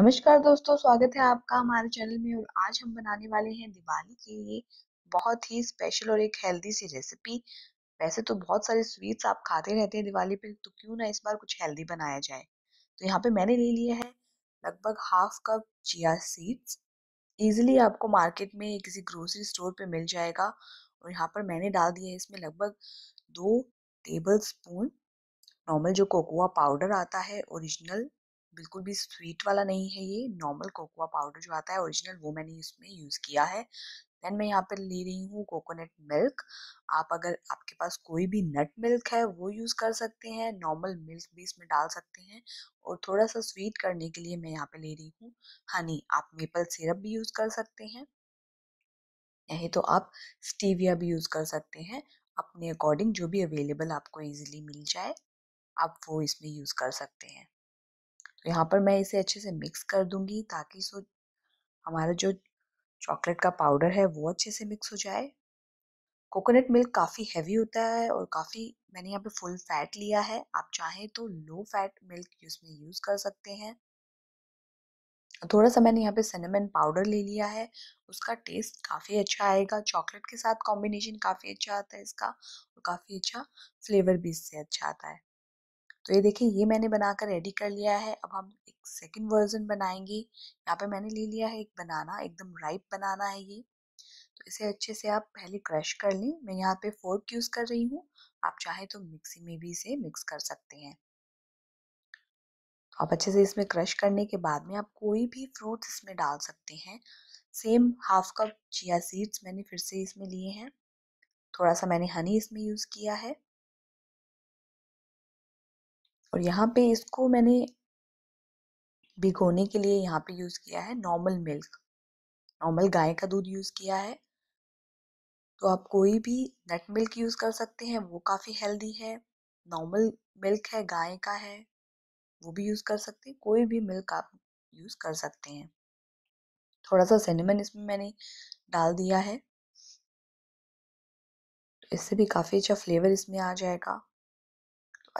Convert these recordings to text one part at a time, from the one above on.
नमस्कार दोस्तों स्वागत है आपका हमारे चैनल में और आज हम बनाने वाले हैं दिवाली के लिए बहुत ही स्पेशल और एक हेल्दी सी रेसिपी वैसे तो बहुत सारे स्वीट्स आप खाते रहते हैं दिवाली पे तो क्यों ना इस बार कुछ हेल्दी बनाया जाए तो यहाँ पे मैंने ले लिया है लगभग half cup chia seeds easily आपको मार्केट में किसी ग्रोसरी स्टोर पे मिल जाएगा और यहाँ पर मैंने डाल दिया है इसमें लगभग दो टेबल स्पून नॉर्मल जो कोकोआ पाउडर आता है ओरिजिनल बिल्कुल भी स्वीट वाला नहीं है ये नॉर्मल कोकोआ पाउडर जो आता है ओरिजिनल वो मैंने इसमें यूज़ किया है देन मैं यहाँ पे ले रही हूँ कोकोनट मिल्क आप अगर आपके पास कोई भी नट मिल्क है वो यूज़ कर सकते हैं नॉर्मल मिल्क भी इसमें डाल सकते हैं और थोड़ा सा स्वीट करने के लिए मैं यहाँ पे ले रही हूँ हनी आप मेपल सिरप भी यूज़ कर सकते हैं नहीं तो आप स्टीविया भी यूज़ कर सकते हैं अपने अकॉर्डिंग जो भी अवेलेबल आपको इजीली मिल जाए आप वो इसमें यूज़ कर सकते हैं यहाँ पर मैं इसे अच्छे से मिक्स कर दूंगी ताकि सो हमारा जो चॉकलेट का पाउडर है वो अच्छे से मिक्स हो जाए कोकोनट मिल्क काफ़ी हैवी होता है और काफ़ी मैंने यहाँ पे फुल फैट लिया है आप चाहें तो लो फैट मिल्क इसमें यूज़ कर सकते हैं थोड़ा सा मैंने यहाँ पे सिनेमन पाउडर ले लिया है उसका टेस्ट काफ़ी अच्छा आएगा चॉकलेट के साथ कॉम्बिनेशन काफ़ी अच्छा आता है इसका और काफ़ी अच्छा फ्लेवर भी इससे अच्छा आता है तो ये देखिए ये मैंने बनाकर रेडी कर लिया है अब हम एक सेकेंड वर्जन बनाएंगे यहाँ पे मैंने ले लिया है एक बनाना एकदम राइप बनाना है ये तो इसे अच्छे से आप पहले क्रश कर लें मैं यहाँ पे फोर्क यूज़ कर रही हूँ आप चाहे तो मिक्सी में भी इसे मिक्स कर सकते हैं तो आप अच्छे से इसमें क्रश करने के बाद में आप कोई भी फ्रूट इसमें डाल सकते हैं same half cup chia seeds मैंने फिर से इसमें लिए हैं थोड़ा सा मैंने हनी इसमें यूज़ किया है और यहाँ पे इसको मैंने भिगोने के लिए यहाँ पे यूज़ किया है नॉर्मल मिल्क नॉर्मल गाय का दूध यूज़ किया है तो आप कोई भी नट मिल्क यूज़ कर सकते हैं वो काफ़ी हेल्दी है नॉर्मल मिल्क है गाय का है वो भी यूज़ कर सकते हैं कोई भी मिल्क आप यूज़ कर सकते हैं थोड़ा सा सिनेमन इसमें मैंने डाल दिया है तो इससे भी काफ़ी अच्छा फ्लेवर इसमें आ जाएगा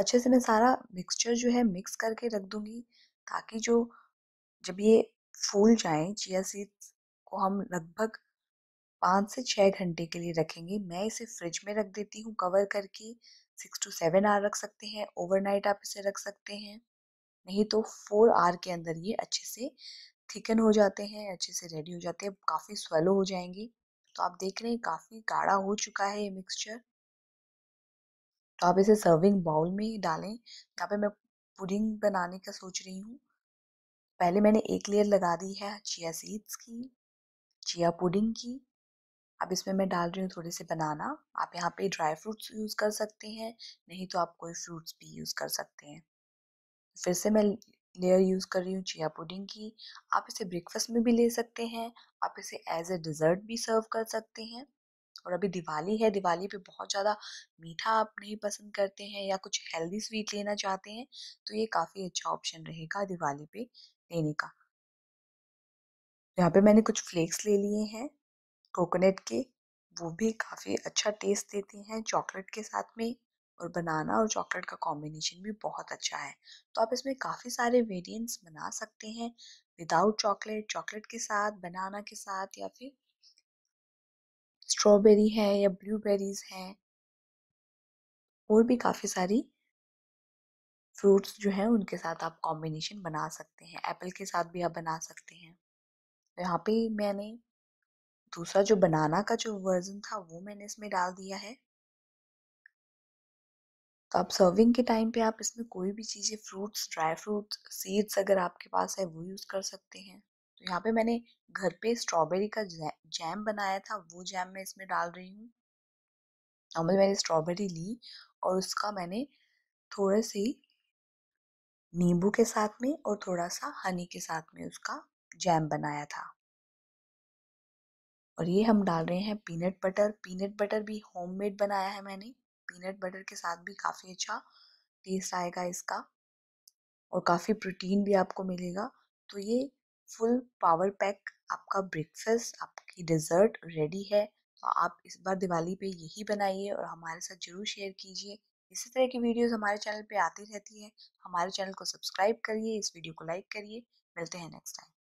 अच्छे से मैं सारा मिक्सचर जो है मिक्स करके रख दूँगी ताकि जो जब ये फूल जाए चिया सीड्स को हम लगभग पाँच से छः घंटे के लिए रखेंगे मैं इसे फ्रिज में रख देती हूँ कवर करके सिक्स टू सेवन आर रख सकते हैं ओवरनाइट आप इसे रख सकते हैं नहीं तो फोर आर के अंदर ये अच्छे से थिकन हो जाते हैं अच्छे से रेडी हो जाते हैं काफ़ी स्वेलो हो जाएंगे तो आप देख रहे हैं काफ़ी गाढ़ा हो चुका है ये मिक्सचर तो आप इसे सर्विंग बाउल में ही डालें यहाँ पे मैं पुडिंग बनाने का सोच रही हूँ पहले मैंने एक लेयर लगा दी है चिया सीड्स की चिया पुडिंग की अब इसमें मैं डाल रही हूँ थोड़े से बनाना आप यहाँ पे ड्राई फ्रूट्स यूज़ कर सकते हैं नहीं तो आप कोई फ्रूट्स भी यूज़ कर सकते हैं फिर से मैं लेयर यूज़ कर रही हूँ चिया पुडिंग की आप इसे ब्रेकफास्ट में भी ले सकते हैं आप इसे एज ए डिज़र्ट भी सर्व कर सकते हैं और अभी दिवाली है दिवाली पे बहुत ज़्यादा मीठा आप नहीं पसंद करते हैं या कुछ हेल्दी स्वीट लेना चाहते हैं तो ये काफ़ी अच्छा ऑप्शन रहेगा दिवाली पे लेने का यहाँ पे मैंने कुछ फ्लेक्स ले लिए हैं कोकोनट के वो भी काफ़ी अच्छा टेस्ट देते हैं चॉकलेट के साथ में और बनाना और चॉकलेट का कॉम्बिनेशन भी बहुत अच्छा है तो आप इसमें काफ़ी सारे वेरिएंट्स बना सकते हैं विदाउट चॉकलेट चॉकलेट के साथ बनाना के साथ या फिर स्ट्रॉबेरी है या ब्लूबेरीज हैं और भी काफ़ी सारी फ्रूट्स जो हैं उनके साथ आप कॉम्बिनेशन बना सकते हैं एप्पल के साथ भी आप बना सकते हैं यहाँ पे मैंने दूसरा जो बनाना का जो वर्जन था वो मैंने इसमें डाल दिया है तो आप सर्विंग के टाइम पे आप इसमें कोई भी चीज़ें फ्रूट्स ड्राई फ्रूट्स सीड्स अगर आपके पास है वो यूज़ कर सकते हैं तो यहाँ पे मैंने घर पे स्ट्रॉबेरी का जैम बनाया था वो जैम मैं इसमें डाल रही हूँ नॉर्मल मैंने स्ट्रॉबेरी ली और उसका मैंने थोड़े से नींबू के साथ में और थोड़ा सा हनी के साथ में उसका जैम बनाया था और ये हम डाल रहे हैं पीनट बटर पीनट बटर भी होममेड बनाया है मैंने पीनट बटर के साथ भी काफ़ी अच्छा टेस्ट आएगा इसका और काफ़ी प्रोटीन भी आपको मिलेगा तो ये फुल पावर पैक आपका ब्रेकफास्ट आपकी डिज़र्ट रेडी है तो आप इस बार दिवाली पे यही बनाइए और हमारे साथ ज़रूर शेयर कीजिए इसी तरह की वीडियोस हमारे चैनल पे आती रहती है हमारे चैनल को सब्सक्राइब करिए इस वीडियो को लाइक करिए मिलते हैं नेक्स्ट टाइम